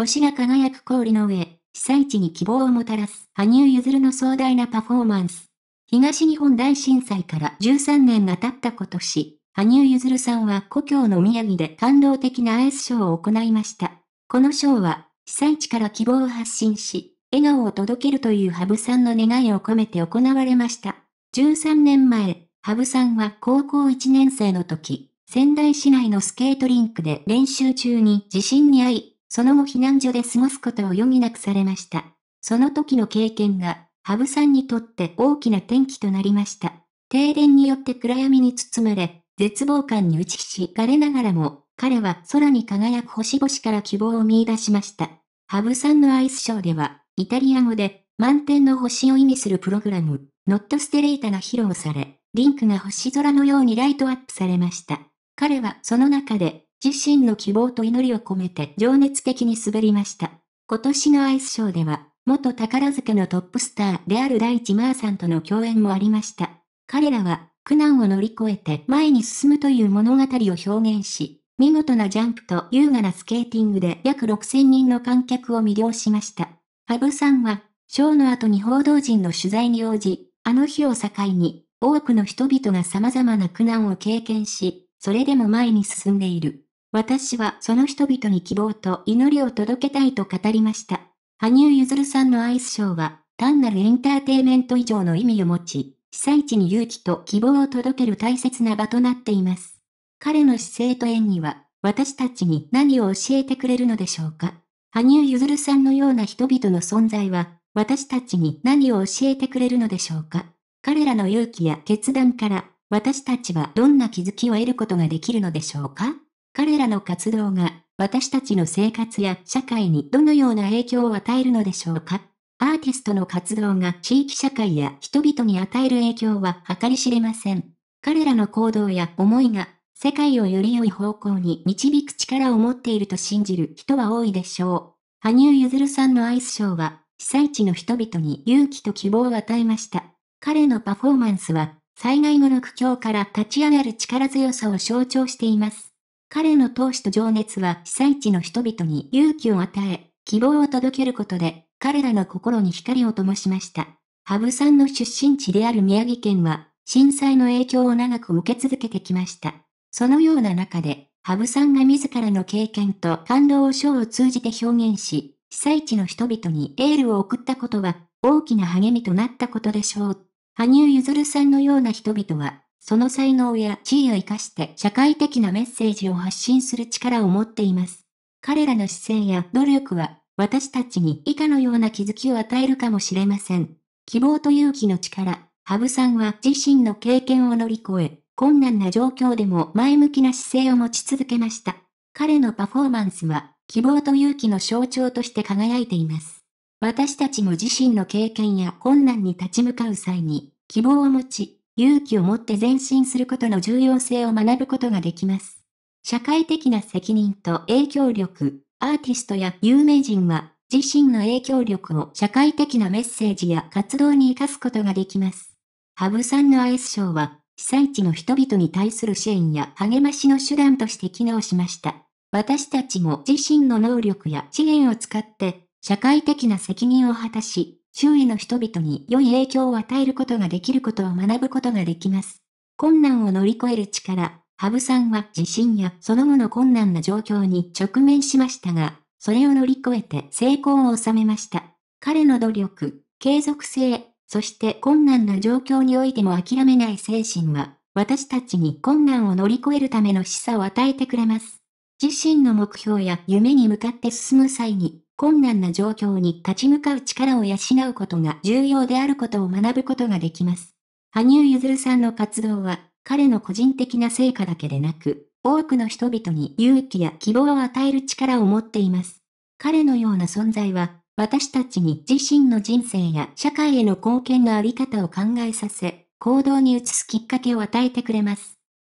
星が輝く氷の上、被災地に希望をもたらす、羽生結弦の壮大なパフォーマンス。東日本大震災から13年が経った今年、羽生結弦さんは故郷の宮城で感動的なアイスショーを行いました。このショーは、被災地から希望を発信し、笑顔を届けるという羽生さんの願いを込めて行われました。13年前、羽生さんは高校1年生の時、仙台市内のスケートリンクで練習中に地震に遭い、その後避難所で過ごすことを余儀なくされました。その時の経験が、ハブさんにとって大きな転機となりました。停電によって暗闇に包まれ、絶望感に打ちひしがれながらも、彼は空に輝く星々から希望を見出しました。ハブさんのアイスショーでは、イタリア語で、満点の星を意味するプログラム、ノットステレータが披露され、リンクが星空のようにライトアップされました。彼はその中で、自身の希望と祈りを込めて情熱的に滑りました。今年のアイスショーでは、元宝塚のトップスターである大地マーさんとの共演もありました。彼らは、苦難を乗り越えて前に進むという物語を表現し、見事なジャンプと優雅なスケーティングで約6000人の観客を魅了しました。ハブさんは、ショーの後に報道陣の取材に応じ、あの日を境に、多くの人々が様々な苦難を経験し、それでも前に進んでいる。私はその人々に希望と祈りを届けたいと語りました。羽生結弦さんのアイスショーは、単なるエンターテイメント以上の意味を持ち、被災地に勇気と希望を届ける大切な場となっています。彼の姿勢と演技は、私たちに何を教えてくれるのでしょうか羽生結弦さんのような人々の存在は、私たちに何を教えてくれるのでしょうか彼らの勇気や決断から、私たちはどんな気づきを得ることができるのでしょうか彼らの活動が私たちの生活や社会にどのような影響を与えるのでしょうかアーティストの活動が地域社会や人々に与える影響は計り知れません。彼らの行動や思いが世界をより良い方向に導く力を持っていると信じる人は多いでしょう。羽生結弦さんのアイスショーは被災地の人々に勇気と希望を与えました。彼のパフォーマンスは災害後の苦境から立ち上がる力強さを象徴しています。彼の闘志と情熱は被災地の人々に勇気を与え、希望を届けることで、彼らの心に光を灯しました。羽生さんの出身地である宮城県は、震災の影響を長く受け続けてきました。そのような中で、羽生さんが自らの経験と感動をショーを通じて表現し、被災地の人々にエールを送ったことは、大きな励みとなったことでしょう。羽生結弦さんのような人々は、その才能や地位を活かして社会的なメッセージを発信する力を持っています。彼らの姿勢や努力は、私たちに以下のような気づきを与えるかもしれません。希望と勇気の力、羽生さんは自身の経験を乗り越え、困難な状況でも前向きな姿勢を持ち続けました。彼のパフォーマンスは、希望と勇気の象徴として輝いています。私たちも自身の経験や困難に立ち向かう際に、希望を持ち、勇気を持って前進することの重要性を学ぶことができます。社会的な責任と影響力、アーティストや有名人は、自身の影響力を社会的なメッセージや活動に活かすことができます。羽生さんのアイスショーは、被災地の人々に対する支援や励ましの手段として機能しました。私たちも自身の能力や知恵を使って、社会的な責任を果たし、周囲の人々に良い影響を与えることができることを学ぶことができます。困難を乗り越える力、羽生さんは地震やその後の困難な状況に直面しましたが、それを乗り越えて成功を収めました。彼の努力、継続性、そして困難な状況においても諦めない精神は、私たちに困難を乗り越えるための示唆を与えてくれます。自身の目標や夢に向かって進む際に、困難な状況に立ち向かう力を養うことが重要であることを学ぶことができます。羽生結弦さんの活動は、彼の個人的な成果だけでなく、多くの人々に勇気や希望を与える力を持っています。彼のような存在は、私たちに自身の人生や社会への貢献のあり方を考えさせ、行動に移すきっかけを与えてくれます。